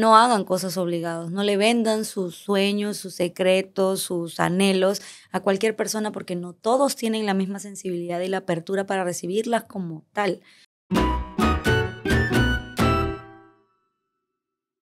no hagan cosas obligadas, no le vendan sus sueños, sus secretos, sus anhelos a cualquier persona porque no todos tienen la misma sensibilidad y la apertura para recibirlas como tal.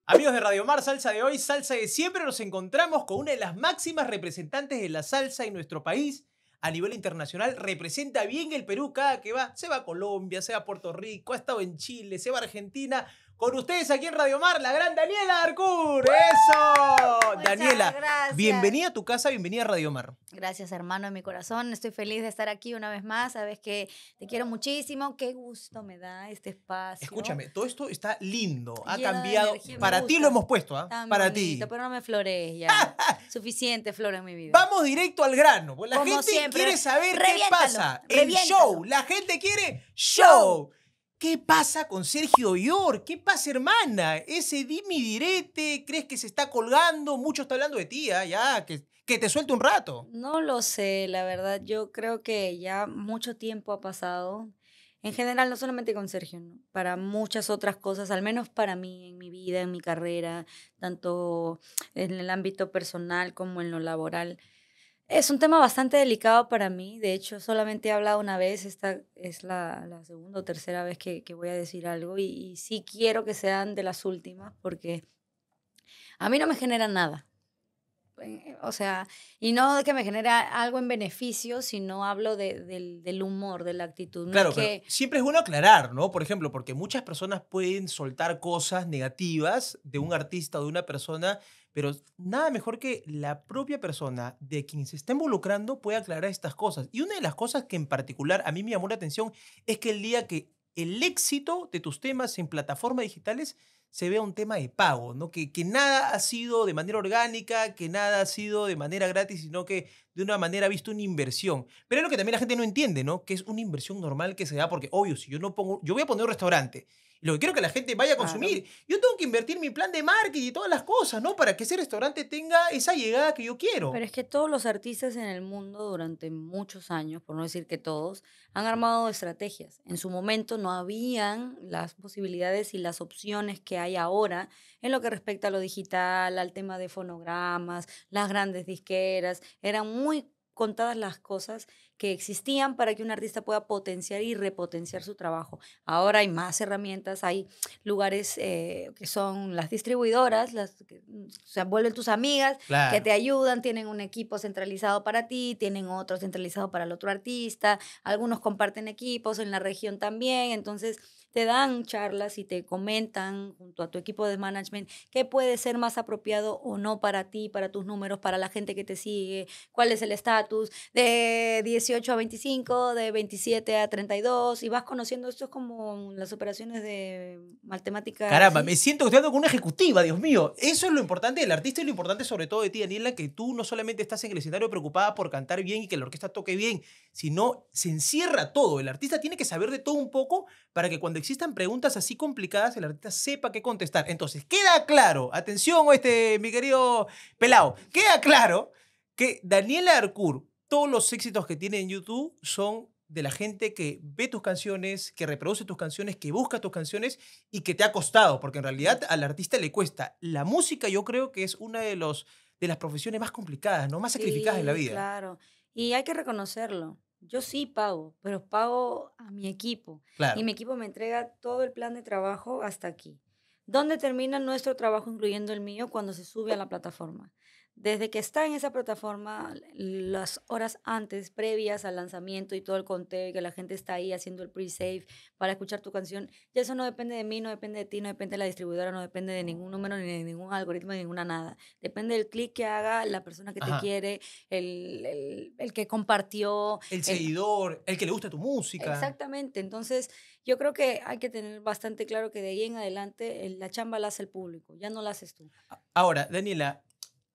Amigos de Radio Mar, salsa de hoy, salsa de siempre, nos encontramos con una de las máximas representantes de la salsa en nuestro país. A nivel internacional, representa bien el Perú cada que va. Se va a Colombia, se va a Puerto Rico, ha estado en Chile, se va a Argentina. Con ustedes aquí en Radio Mar, la gran Daniela Arcur. ¡Eso! Daniela, bienvenida a tu casa, bienvenida a Radio Mar. Gracias, hermano de mi corazón. Estoy feliz de estar aquí una vez más. Sabes que te quiero muchísimo. Qué gusto me da este espacio. Escúchame, todo esto está lindo. Ha cambiado. Para ti lo hemos puesto, ¿ah? Para ti. Pero no me flores ya. Suficiente flor en mi vida. Vamos directo al grano. Pues la gente quiere saber qué pasa. El show. La gente quiere show. ¿Qué pasa con Sergio York? ¿Qué pasa, hermana? Ese dimi direte, ¿crees que se está colgando? Mucho está hablando de ti, ¿ah? ya, que, que te suelte un rato. No lo sé, la verdad. Yo creo que ya mucho tiempo ha pasado. En general, no solamente con Sergio, para muchas otras cosas, al menos para mí, en mi vida, en mi carrera, tanto en el ámbito personal como en lo laboral. Es un tema bastante delicado para mí. De hecho, solamente he hablado una vez. Esta es la, segunda o tercera vez que, voy a decir algo. Y, sí quiero que sean de las últimas porque a mí no me genera nada. Eh, o sea, y no de que me genera algo en beneficio, sino hablo del, humor, de la actitud. claro, siempre es bueno aclarar, ¿no? Por ejemplo, porque muchas personas pueden soltar cosas negativas de un artista o de una persona pero nada mejor que la propia persona de quien se está involucrando pueda aclarar estas cosas. Y una de las cosas que en particular a mí me llamó la atención es que el día que el éxito de tus temas en plataformas digitales se vea un tema de pago, ¿no? Que, que nada ha sido de manera orgánica, que nada ha sido de manera gratis, sino que de una manera ha visto una inversión. Pero es lo que también la gente no entiende, ¿no? Que es una inversión normal que se da porque, obvio, si yo no pongo, yo voy a poner un restaurante. Lo que quiero que la gente vaya a consumir. Yo tengo que invertir mi plan de marketing y todas las cosas, ¿no? Para que ese restaurante tenga esa llegada que yo quiero. Pero es que todos los artistas en el mundo durante muchos años, por no decir que todos, han armado estrategias. En su momento no habían las posibilidades y las opciones que hay ahora en lo que respecta a lo digital, al tema de fonogramas, las grandes disqueras, eran muy contadas las cosas que existían para que un artista pueda potenciar y repotenciar su trabajo. Ahora hay más herramientas, hay lugares eh, que son las distribuidoras, las que mm, vuelven tus amigas, que te ayudan, tienen un equipo centralizado para ti, tienen otro centralizado para el otro artista, algunos comparten equipos en la región también, entonces te dan charlas y te comentan junto a tu equipo de management qué puede ser más apropiado o no para ti, para tus números, para la gente que te sigue, cuál es el estatus de 18 a 25, de 27 a 32, y vas conociendo, esto es como las operaciones de matemáticas. Caramba, me siento que estoy hablando con una ejecutiva, Dios mío. Eso es lo importante del artista y lo importante sobre todo de ti, Daniela, que tú no solamente estás en el escenario preocupada por cantar bien y que la orquesta toque bien, sino se encierra todo. El artista tiene que saber de todo un poco para que cuando existan preguntas así complicadas, el artista sepa qué contestar. Entonces, queda claro, atención, este, mi querido Pelao, queda claro que Daniela Arcur todos los éxitos que tiene en YouTube son de la gente que ve tus canciones, que reproduce tus canciones, que busca tus canciones y que te ha costado, porque en realidad al artista le cuesta. La música yo creo que es una de, los, de las profesiones más complicadas, ¿no? más sacrificadas en la vida. Claro, y hay que reconocerlo. Yo sí pago, pero pago a mi equipo. Y mi equipo me entrega todo el plan de trabajo hasta aquí. ¿Dónde termina nuestro trabajo, incluyendo el mío, cuando se sube a la plataforma? desde que está en esa plataforma, las horas antes, previas al lanzamiento y todo el conteo que la gente está ahí haciendo el pre-save para escuchar tu canción, ya eso no depende de mí, no depende de ti, no depende de la distribuidora, no depende de ningún número, ni de ningún algoritmo, ni de ninguna nada. Depende del clic que haga la persona que te quiere, el, que compartió. El, el seguidor, el que le gusta tu música. Exactamente. Entonces, yo creo que hay que tener bastante claro que de ahí en adelante la chamba la hace el público, ya no la haces tú. Ahora, Daniela,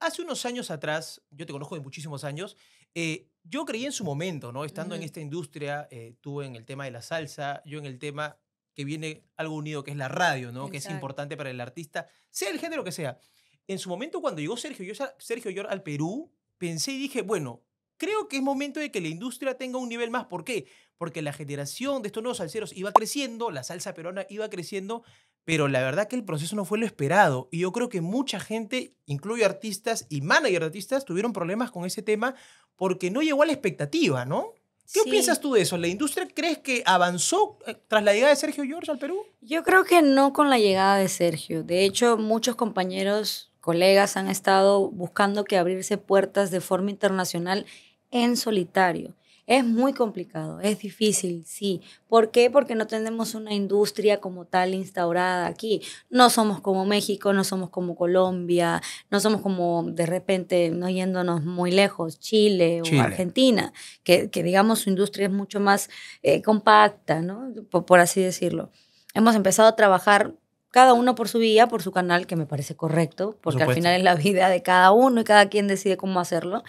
Hace unos años atrás, yo te conozco de muchísimos años, eh, yo creí en su momento, ¿no? Estando en esta industria, eh, tú en el tema de la salsa, yo en el tema que viene algo unido, que es la radio, ¿no? Que es importante para el artista, sea el género que sea. En su momento, cuando llegó Sergio, yo, Sergio yo al Perú, pensé y dije, bueno, creo que es momento de que la industria tenga un nivel más. ¿Por qué? Porque la generación de estos nuevos salseros iba creciendo, la salsa peruana iba creciendo, pero la verdad que el proceso no fue lo esperado. Y yo creo que mucha gente, incluye artistas y managers de artistas, tuvieron problemas con ese tema porque no llegó a la expectativa, ¿no? ¿Qué piensas tú de eso? ¿La industria crees que avanzó eh, tras la llegada de Sergio George al Perú? Yo creo que no con la llegada de Sergio. De hecho, muchos compañeros, colegas han estado buscando que abrirse puertas de forma internacional en solitario. Es muy complicado, es difícil, sí. ¿Por qué? Porque no tenemos una industria como tal instaurada aquí. No somos como México, no somos como Colombia, no somos como de repente, no yéndonos muy lejos, Chile, o Argentina, que, digamos su industria es mucho más eh, compacta, ¿no? Por, así decirlo. Hemos empezado a trabajar cada uno por su vía, por su canal, que me parece correcto, porque al final es la vida de cada uno y cada quien decide cómo hacerlo.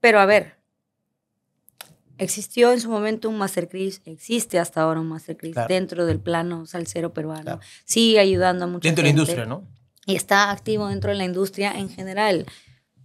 Pero a ver, Existió en su momento un Masterclass, existe hasta ahora un Masterclass dentro del plano salsero peruano. Sigue ayudando a dentro de la industria, ¿no? Y está activo dentro de la industria en general.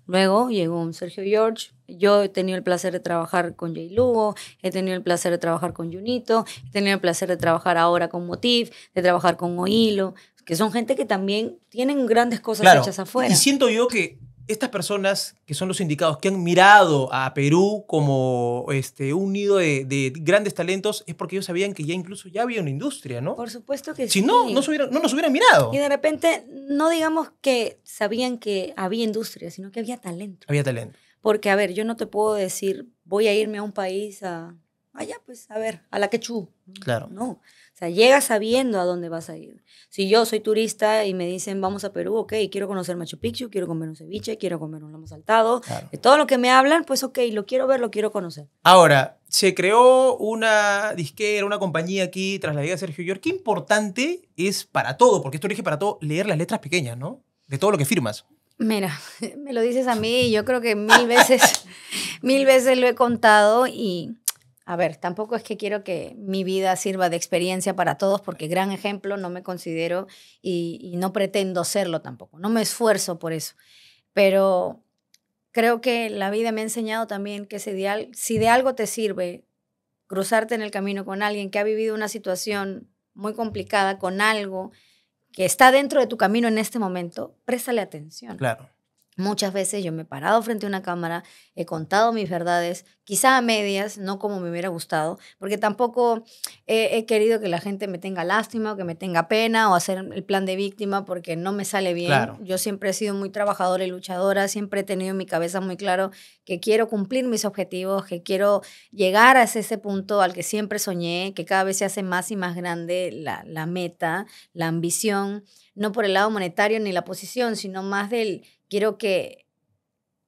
Luego llegó un Sergio George. Yo he tenido el placer de trabajar con Jay Lugo, he tenido el placer de trabajar con Junito, he tenido el placer de trabajar ahora con Motif, de trabajar con Oilo, que son gente que también tienen grandes cosas hechas afuera. Y siento yo que estas personas que son los indicados, que han mirado a Perú como este, un nido de, grandes talentos, es porque ellos sabían que ya incluso ya había una industria, ¿no? Por supuesto que sí. Si no, no, no nos hubieran mirado. Y de repente, no digamos que sabían que había industria, sino que había talento. Había talento. Porque, a ver, yo no te puedo decir, voy a irme a un país a, allá ah, pues, a ver, a la quechú. Claro. No, o sea, llega sabiendo a dónde vas a ir. Si yo soy turista y me dicen, vamos a Perú, ok, quiero conocer Machu Picchu, quiero comer un ceviche, quiero comer un lomo saltado, de todo lo que me hablan, pues ok, lo quiero ver, lo quiero conocer. Ahora, se creó una disquera, una compañía aquí tras la vida de Sergio York. Qué importante es para todo, porque esto dije para todo, leer las letras pequeñas, ¿no? De todo lo que firmas. Mira, me lo dices a mí yo creo que mil veces, mil veces lo he contado y a ver, tampoco es que quiero que mi vida sirva de experiencia para todos, porque gran ejemplo no me considero y, no pretendo serlo tampoco, no me esfuerzo por eso, pero creo que la vida me ha enseñado también que si de, si de algo te sirve cruzarte en el camino con alguien que ha vivido una situación muy complicada, con algo que está dentro de tu camino en este momento, préstale atención. Claro. Muchas veces yo me he parado frente a una cámara, he contado mis verdades, quizá a medias, no como me hubiera gustado, porque tampoco he, querido que la gente me tenga lástima o que me tenga pena o hacer el plan de víctima porque no me sale bien. Yo siempre he sido muy trabajadora y luchadora, siempre he tenido en mi cabeza muy claro que quiero cumplir mis objetivos, que quiero llegar a ese, ese punto al que siempre soñé, que cada vez se hace más y más grande la, la meta, la ambición, no por el lado monetario ni la posición, sino más del quiero que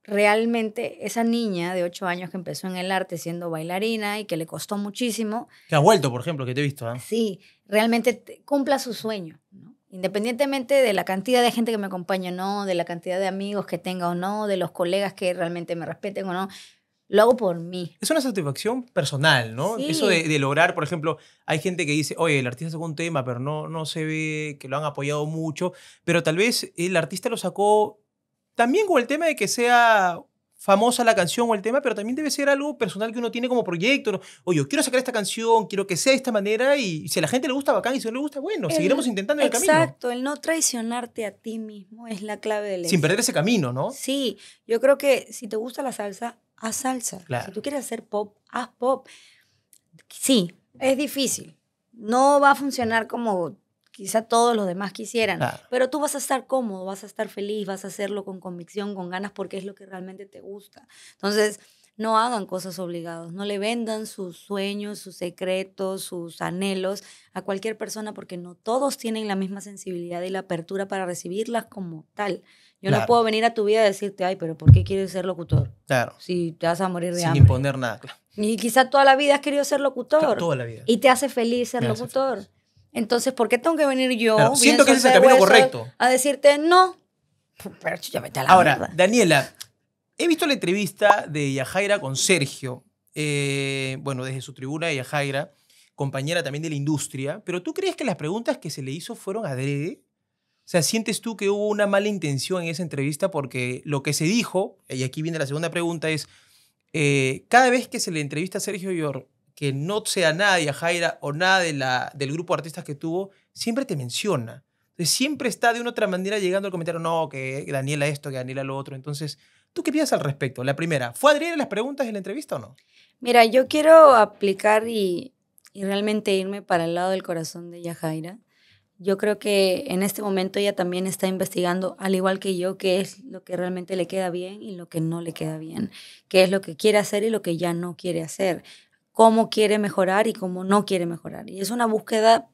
realmente esa niña de 8 años que empezó en el arte siendo bailarina y que le costó muchísimo. Que ha vuelto, por ejemplo, que te he visto. ¿ah? Sí, realmente cumpla su sueño, ¿no? independientemente de la cantidad de gente que me acompaña o no, de la cantidad de amigos que tenga o no, de los colegas que realmente me respeten o no. Lo hago por mí. Es una satisfacción personal, ¿no? Eso de, lograr, por ejemplo, hay gente que dice, oye, el artista sacó un tema, pero no, no se ve que lo han apoyado mucho, pero tal vez el artista lo sacó también con el tema de que sea famosa la canción o el tema, pero también debe ser algo personal que uno tiene como proyecto. Oye, yo quiero sacar esta canción, quiero que sea de esta manera y si a la gente le gusta, bacán, y si no le gusta, bueno, seguiremos intentando el camino. Exacto, el no traicionarte a ti mismo es la clave del Sin perder ese camino, ¿no? Sí, yo creo que si te gusta la salsa, haz salsa. Si tú quieres hacer pop, haz pop. Sí, es difícil. No va a funcionar como quizá todos los demás quisieran, pero tú vas a estar cómodo, vas a estar feliz, vas a hacerlo con convicción, con ganas, porque es lo que realmente te gusta. Entonces, no hagan cosas obligadas, no le vendan sus sueños, sus secretos, sus anhelos a cualquier persona porque no todos tienen la misma sensibilidad y la apertura para recibirlas como tal. Yo no puedo venir a tu vida y decirte, ay, pero ¿por qué quieres ser locutor? Claro. Si te vas a morir de hambre. Sin imponer nada, Y quizá toda la vida has querido ser locutor. toda la vida. Y te hace feliz ser locutor. Entonces, ¿por qué tengo que venir yo? siento que correcto. A decirte no. Pero ya Ahora, Daniela, he visto la entrevista de Yajaira con Sergio. Eh, bueno, desde su tribuna de Yajaira, compañera también de la industria. Pero ¿tú crees que las preguntas que se le hizo fueron adrede? O sea, ¿sientes tú que hubo una mala intención en esa entrevista? Porque lo que se dijo, y aquí viene la segunda pregunta, es eh, cada vez que se le entrevista a Sergio Yor, que no sea nada de Jaira, o nada de la, del grupo de artistas que tuvo, siempre te menciona. Entonces, siempre está de una otra manera llegando al comentario, no, que Daniela esto, que Daniela lo otro. Entonces, ¿tú qué piensas al respecto? La primera, ¿fue Adriana las preguntas en la entrevista o no? Mira, yo quiero aplicar y, y realmente irme para el lado del corazón de Yajaira. Yo creo que en este momento ella también está investigando, al igual que yo, qué es lo que realmente le queda bien y lo que no le queda bien, qué es lo que quiere hacer y lo que ya no quiere hacer cómo quiere mejorar y cómo no quiere mejorar. Y es una búsqueda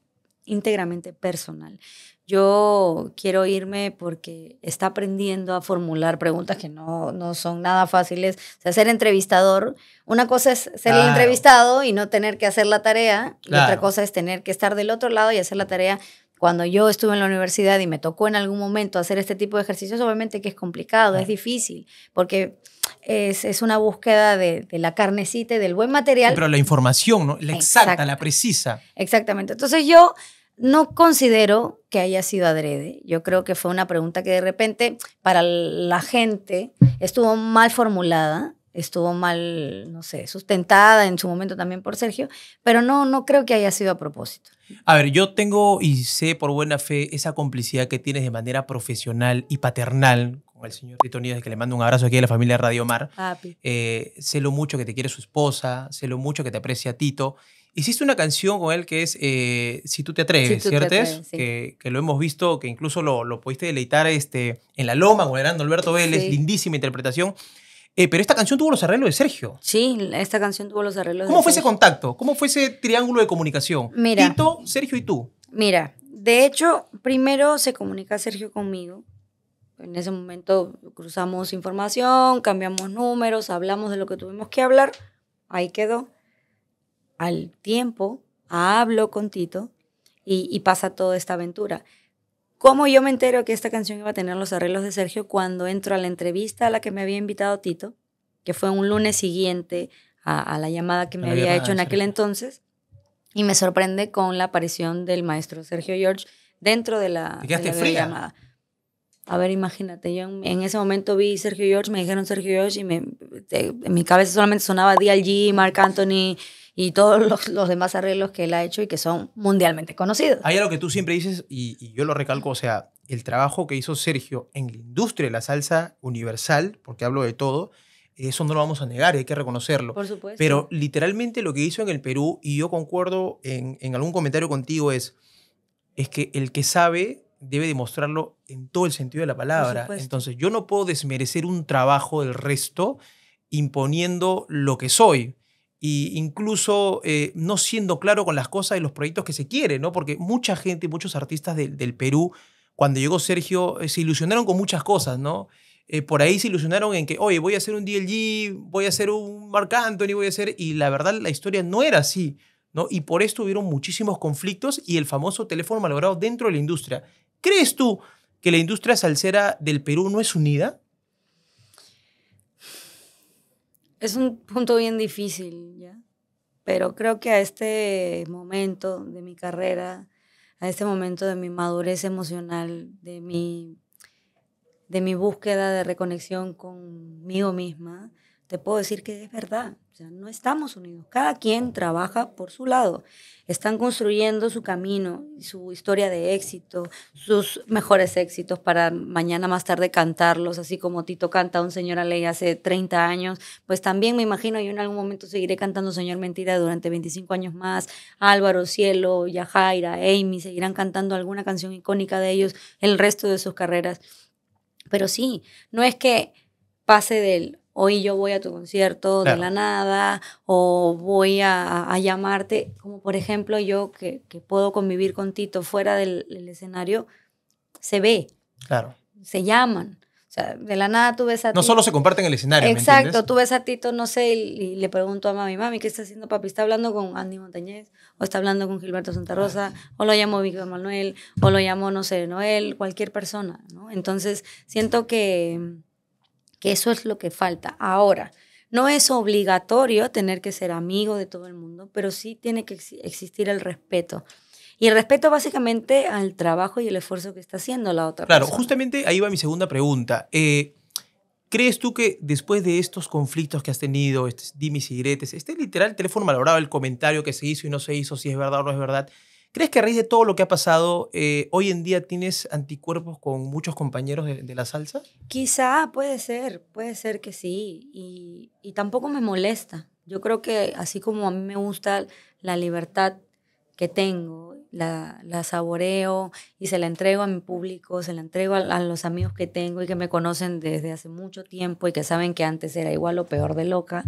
íntegramente personal. Yo quiero irme porque está aprendiendo a formular preguntas que no, son nada fáciles. O sea, ser entrevistador, una cosa es ser entrevistado y no tener que hacer la tarea, la otra cosa es tener que estar del otro lado y hacer la tarea. Cuando yo estuve en la universidad y me tocó en algún momento hacer este tipo de ejercicios, obviamente que es complicado, es difícil, porque es, una búsqueda de, la carnecita y del buen material. Pero la información, ¿no? la exacta, la precisa. Exactamente. Entonces yo no considero que haya sido adrede. Yo creo que fue una pregunta que de repente para la gente estuvo mal formulada estuvo mal, no sé, sustentada en su momento también por Sergio, pero no, no creo que haya sido a propósito. A ver, yo tengo y sé por buena fe esa complicidad que tienes de manera profesional y paternal con el señor Tito Nides, que le mando un abrazo aquí a la familia Radio Mar. Eh, sé lo mucho que te quiere su esposa, sé lo mucho que te aprecia Tito. Hiciste una canción con él que es eh, Si tú te atreves, ciertes ¿cierto? que, que, lo hemos visto, que incluso lo, lo pudiste deleitar este, en La Loma con Alberto Vélez, lindísima interpretación. Eh, pero esta canción tuvo los arreglos de Sergio. Sí, esta canción tuvo los arreglos. de ¿Cómo fue ese contacto? ¿Cómo fue ese triángulo de comunicación? Mira, Tito, Sergio y tú. Mira, de hecho, primero se comunica Sergio conmigo. En ese momento cruzamos información, cambiamos números, hablamos de lo que tuvimos que hablar. Ahí quedó. Al tiempo hablo con Tito y, y pasa toda esta aventura. ¿Cómo yo me entero que esta canción iba a tener los arreglos de Sergio cuando entro a la entrevista a la que me había invitado Tito, que fue un lunes siguiente a, la llamada que me había hecho en aquel entonces? Y me sorprende con la aparición del maestro Sergio George dentro de la, llamada. A ver, imagínate, yo en, ese momento vi Sergio George, me dijeron Sergio George y me, en mi cabeza solamente sonaba DLG, Mark Anthony, y todos los, demás arreglos que él ha hecho y que son mundialmente conocidos. Hay algo que tú siempre dices y, yo lo recalco, o sea, el trabajo que hizo Sergio en la industria de la salsa universal, porque hablo de todo, eso no lo vamos a negar, hay que reconocerlo. Pero literalmente lo que hizo en el Perú, y yo concuerdo en, en algún comentario contigo, es, es que el que sabe debe demostrarlo en todo el sentido de la palabra. Entonces, yo no puedo desmerecer un trabajo del resto imponiendo lo que soy. Y incluso eh, no siendo claro con las cosas y los proyectos que se quiere ¿no? Porque mucha gente, muchos artistas del Perú, cuando llegó Sergio, eh, se ilusionaron con muchas cosas, ¿no? Eh, por ahí se ilusionaron en que, oye, voy a hacer un DLG, voy a hacer un Marc Anthony, voy a hacer... Y la verdad, la historia no era así, ¿no? Y por esto hubieron muchísimos conflictos y el famoso teléfono malogrado dentro de la industria. ¿Crees tú que la industria salsera del Perú no es unida? es un punto bien difícil, ¿ya? Pero creo que a este momento de mi carrera, a este momento de mi madurez emocional, de mi, de mi búsqueda de reconexión conmigo misma, te puedo decir que es verdad. O sea, no estamos unidos. Cada quien trabaja por su lado. Están construyendo su camino, su historia de éxito, sus mejores éxitos para mañana más tarde cantarlos, así como Tito canta un Señor a Ley hace 30 años. Pues también me imagino yo en algún momento seguiré cantando Señor Mentira durante 25 años más. Álvaro, Cielo, Yajaira, Amy seguirán cantando alguna canción icónica de ellos el resto de sus carreras. Pero sí, no es que pase del hoy yo voy a tu concierto de la nada o voy a, llamarte, como por ejemplo yo que, que puedo convivir con Tito fuera del, escenario, se ve. Claro. Se llaman. O sea, de la nada tú ves a No solo se comparten el escenario. Exacto, tú ves a Tito, no sé, y, le pregunto a mami, mami, ¿qué está haciendo papi? ¿Está hablando con Andy Montañez? ¿O está hablando con Gilberto Santa Rosa? ¿O lo llamó Víctor Manuel? ¿O lo llamó, no sé, Noel? Cualquier persona, ¿no? Entonces, siento que que eso es lo que falta. Ahora, no es obligatorio tener que ser amigo de todo el mundo, pero sí tiene que existir el respeto. Y el respeto básicamente al trabajo y el esfuerzo que está haciendo la otra persona. Claro, justamente ahí va mi segunda pregunta. Eh, ¿Crees tú que después de estos conflictos que has tenido, este y este literal teléfono malogrado, el comentario que se hizo y no se hizo, si es verdad o no es verdad, ¿Crees que a raíz de todo lo que ha pasado, eh, hoy en día tienes anticuerpos con muchos compañeros de, la salsa? Quizá, puede ser, puede ser que sí. Y, tampoco me molesta. Yo creo que así como a mí me gusta la libertad que tengo, la, saboreo y se la entrego a mi público, se la entrego a, los amigos que tengo y que me conocen desde hace mucho tiempo y que saben que antes era igual o peor de loca.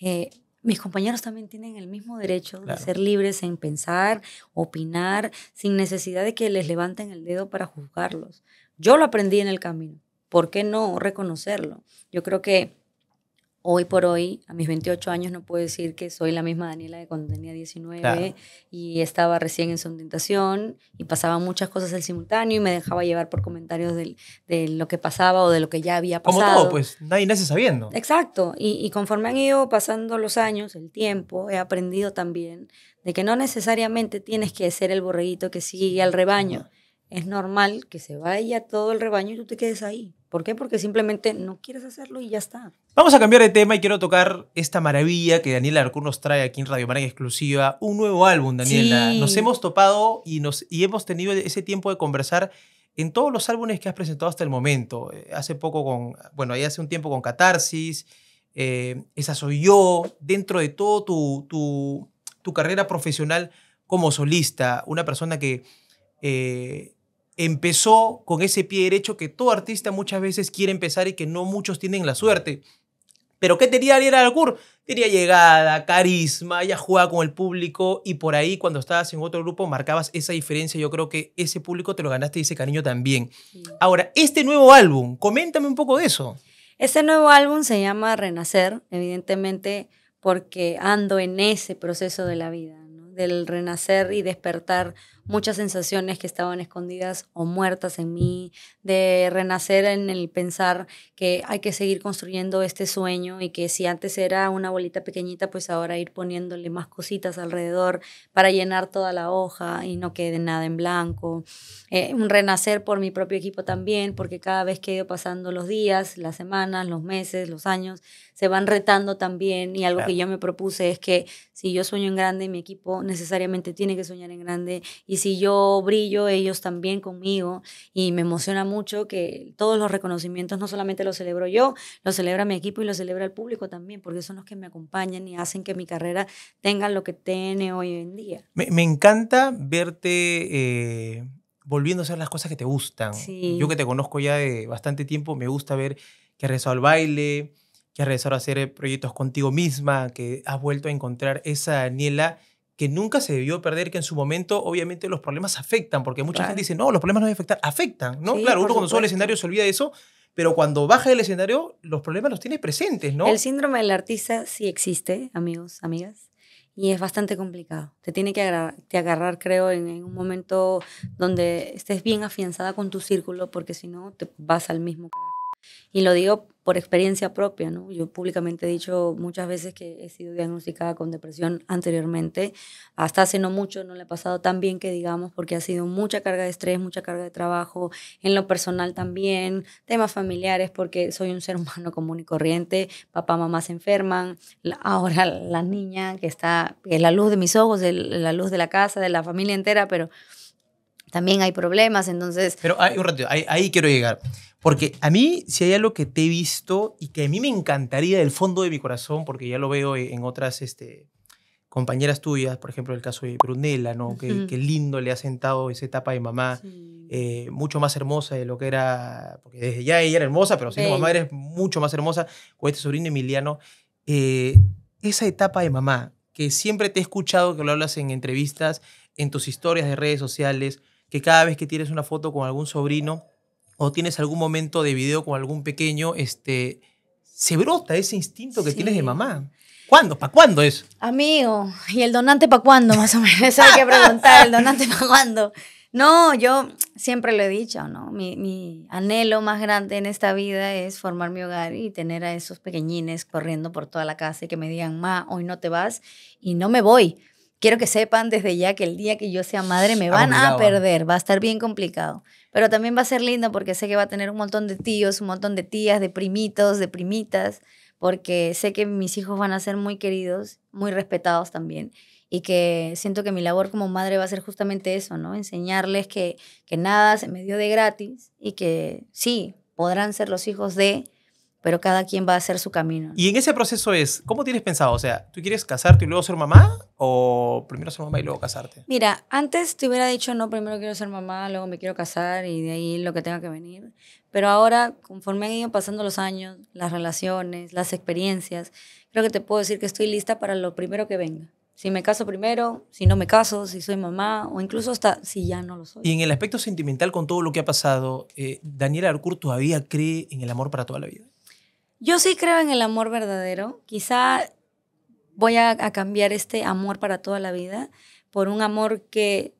Eh, mis compañeros también tienen el mismo derecho de ser libres en pensar, opinar, sin necesidad de que les levanten el dedo para juzgarlos. Yo lo aprendí en el camino. ¿Por qué no reconocerlo? Yo creo que hoy por hoy, a mis 28 años, no puedo decir que soy la misma Daniela de cuando tenía 19 y estaba recién en su tentación y pasaba muchas cosas al simultáneo y me dejaba llevar por comentarios de lo que pasaba o de lo que ya había pasado. Como todo, pues nadie nace sabiendo. Exacto. Y, conforme han ido pasando los años, el tiempo, he aprendido también de que no necesariamente tienes que ser el borreguito que sigue al rebaño es normal que se vaya todo el rebaño y tú te quedes ahí. ¿Por qué? Porque simplemente no quieres hacerlo y ya está. Vamos a cambiar de tema y quiero tocar esta maravilla que Daniela Arcur nos trae aquí en Radio Mara exclusiva, un nuevo álbum, Daniela. Nos hemos topado y, nos, y hemos tenido ese tiempo de conversar en todos los álbumes que has presentado hasta el momento. Eh, hace poco con, bueno, ahí hace un tiempo con Catarsis, eh, Esa Soy Yo, dentro de todo tu, tu, tu carrera profesional como solista, una persona que... Eh, empezó con ese pie derecho que todo artista muchas veces quiere empezar y que no muchos tienen la suerte. Pero ¿qué tenía Ariel Alcur? Tenía llegada, carisma, ya jugaba con el público y por ahí cuando estabas en otro grupo marcabas esa diferencia. Yo creo que ese público te lo ganaste y ese cariño también. Ahora, este nuevo álbum, coméntame un poco de eso. Este nuevo álbum se llama Renacer, evidentemente porque ando en ese proceso de la vida, del renacer y despertar muchas sensaciones que estaban escondidas o muertas en mí, de renacer en el pensar que hay que seguir construyendo este sueño y que si antes era una bolita pequeñita, pues ahora ir poniéndole más cositas alrededor para llenar toda la hoja y no quede nada en blanco. Eh, un renacer por mi propio equipo también, porque cada vez que he ido pasando los días, las semanas, los meses, los años, se van retando también y algo que yo me propuse es que si yo sueño en grande, mi equipo necesariamente tiene que soñar en grande y si yo brillo, ellos también conmigo. Y me emociona mucho que todos los reconocimientos no solamente los celebro yo, los celebra mi equipo y los celebra el público también, porque son los que me acompañan y hacen que mi carrera tenga lo que tiene hoy en día. Me, encanta verte... Eh, volviendo a hacer las cosas que te gustan. Yo que te conozco ya de bastante tiempo, me gusta ver que has regresado al baile, que has regresado a hacer proyectos contigo misma, que has vuelto a encontrar esa Daniela que nunca se debió perder, que en su momento obviamente los problemas afectan, porque mucha gente dice, no, los problemas no afectan afectan, ¿no? claro, uno cuando sube al escenario se olvida de eso, pero cuando baja del escenario los problemas los tiene presentes, ¿no? El síndrome del artista sí existe, amigos, amigas, y es bastante complicado. Te tiene que agarrar, te creo, en, en un momento donde estés bien afianzada con tu círculo, porque si no, te vas al mismo... Y lo digo por experiencia propia, ¿no? Yo públicamente he dicho muchas veces que he sido diagnosticada con depresión anteriormente. Hasta hace no mucho no le he pasado tan bien que digamos, porque ha sido mucha carga de estrés, mucha carga de trabajo, en lo personal también, temas familiares, porque soy un ser humano común y corriente, papá, mamá se enferman, ahora la niña que está, que es la luz de mis ojos, la luz de la casa, de la familia entera, pero también hay problemas, entonces... Pero hay un ratito, ahí, quiero llegar. Porque a mí, si hay algo que te he visto y que a mí me encantaría del fondo de mi corazón, porque ya lo veo e, en otras este, compañeras tuyas, por ejemplo, el caso de Brunella, ¿no? Qué, lindo le ha sentado esa etapa de mamá, eh, mucho más hermosa de lo que era, porque desde ya ella era hermosa, pero si mamá eres mucho más hermosa, con este sobrino Emiliano. Eh, esa etapa de mamá, que siempre te he escuchado que lo hablas en entrevistas, en tus historias de redes sociales, que cada vez que tienes una foto con algún sobrino o tienes algún momento de video con algún pequeño, este, se brota ese instinto que tienes de mamá. ¿Cuándo? ¿Para cuándo es? Amigo, ¿y el donante para cuándo? Más o menos, hay que preguntar, ¿el donante para cuándo? No, yo siempre lo he dicho, ¿no? Mi, mi, anhelo más grande en esta vida es formar mi hogar y tener a esos pequeñines corriendo por toda la casa y que me digan, ma, hoy no te vas y no me voy quiero que sepan desde ya que el día que yo sea madre me van a perder, va a estar bien complicado. Pero también va a ser lindo porque sé que va a tener un montón de tíos, un montón de tías, de primitos, de primitas, porque sé que mis hijos van a ser muy queridos, muy respetados también. Y que siento que mi labor como madre va a ser justamente eso, ¿no? Enseñarles que, que nada se me dio de gratis y que sí, podrán ser los hijos de, pero cada quien va a hacer su camino. Y en ese proceso es, ¿cómo tienes pensado? O sea, ¿tú quieres casarte y luego ser mamá o primero ser mamá y luego casarte? Mira, antes te hubiera dicho, no, primero quiero ser mamá, luego me quiero casar y de ahí lo que tenga que venir. Pero ahora, conforme han ido pasando los años, las relaciones, las experiencias, creo que te puedo decir que estoy lista para lo primero que venga. Si me caso primero, si no me caso, si soy mamá o incluso hasta si ya no lo soy. Y en el aspecto sentimental con todo lo que ha pasado, eh, ¿Daniela Arcur todavía cree en el amor para toda la vida? Yo sí creo en el amor verdadero. Quizá voy a, cambiar este amor para toda la vida por un amor que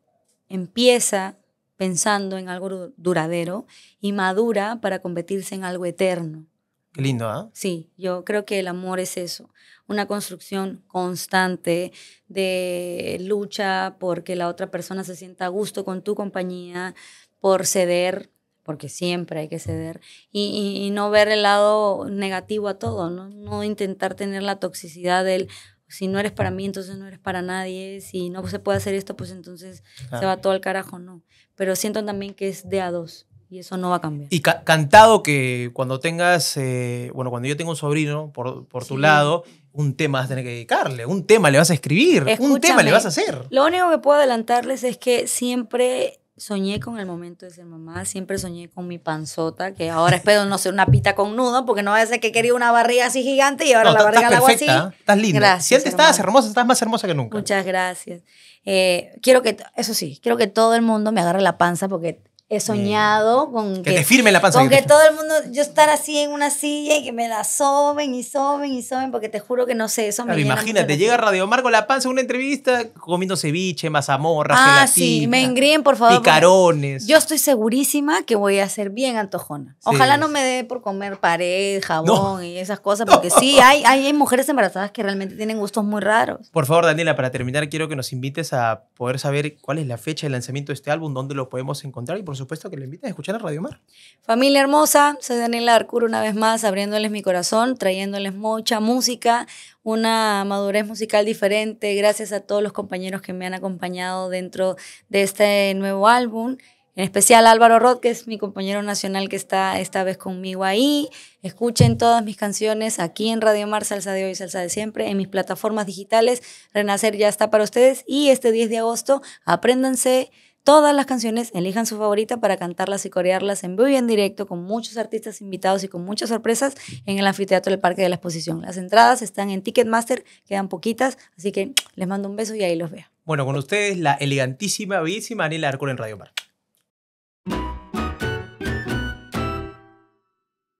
empieza pensando en algo duradero y madura para convertirse en algo eterno. Qué lindo, ¿ah? Sí, yo creo que el amor es eso, una construcción constante de lucha porque la otra persona se sienta a gusto con tu compañía, por ceder porque siempre hay que ceder y, no ver el lado negativo a todo, ¿no? no intentar tener la toxicidad del si no eres para mí, entonces no eres para nadie, si no se puede hacer esto, pues entonces se va todo al carajo, no. Pero siento también que es de a dos y eso no va a cambiar. Y cantado que cuando tengas, eh, bueno, cuando yo tengo un sobrino por, por tu lado, un tema vas a tener que dedicarle, un tema le vas a escribir, un tema le vas a hacer. Lo único que puedo adelantarles es que siempre soñé con el momento de ser mamá, siempre soñé con mi panzota, que ahora espero no ser una pita con nudo, porque no va a ser que quería una barriga así gigante y ahora la barriga la hago así. ¿eh? Estás linda. Gracias, si estás hermosa, estás más hermosa que nunca. Muchas gracias. Eh, quiero que, eso sí, quiero que todo el mundo me agarre la panza porque he soñado con que, te firme la panza. Con todo el mundo, yo estar así en una silla y que me la soben y soben y soben, porque te juro que no sé, eso Imagínate, llega Radio Mar la panza en una entrevista comiendo ceviche, mazamorra, ah, sí, me engríen, por favor. Picarones. Yo estoy segurísima que voy a ser bien antojona. Ojalá no me dé por comer pared, jabón y esas cosas, porque sí, hay, hay mujeres embarazadas que realmente tienen gustos muy raros. Por favor, Daniela, para terminar, quiero que nos invites a poder saber cuál es la fecha de lanzamiento de este álbum, dónde lo podemos encontrar y por supuesto que lo inviten a escuchar a Radio Mar. Familia hermosa, soy Daniela Arcur una vez más, abriéndoles mi corazón, trayéndoles mucha música, una madurez musical diferente, gracias a todos los compañeros que me han acompañado dentro de este nuevo álbum. En especial Álvaro Roth, que es mi compañero nacional que está esta vez conmigo ahí. Escuchen todas mis canciones aquí en Radio Mar, Salsa de Hoy, Salsa de Siempre, en mis plataformas digitales. Renacer ya está para ustedes. Y este 10 de agosto, apréndanse todas las canciones, elijan su favorita para cantarlas y corearlas en vivo y en directo con muchos artistas invitados y con muchas sorpresas en el anfiteatro del Parque de la Exposición. Las entradas están en Ticketmaster, quedan poquitas, así que les mando un beso y ahí los veo. Bueno, con ustedes la elegantísima, bellísima Anela Arcor en Radio Mar.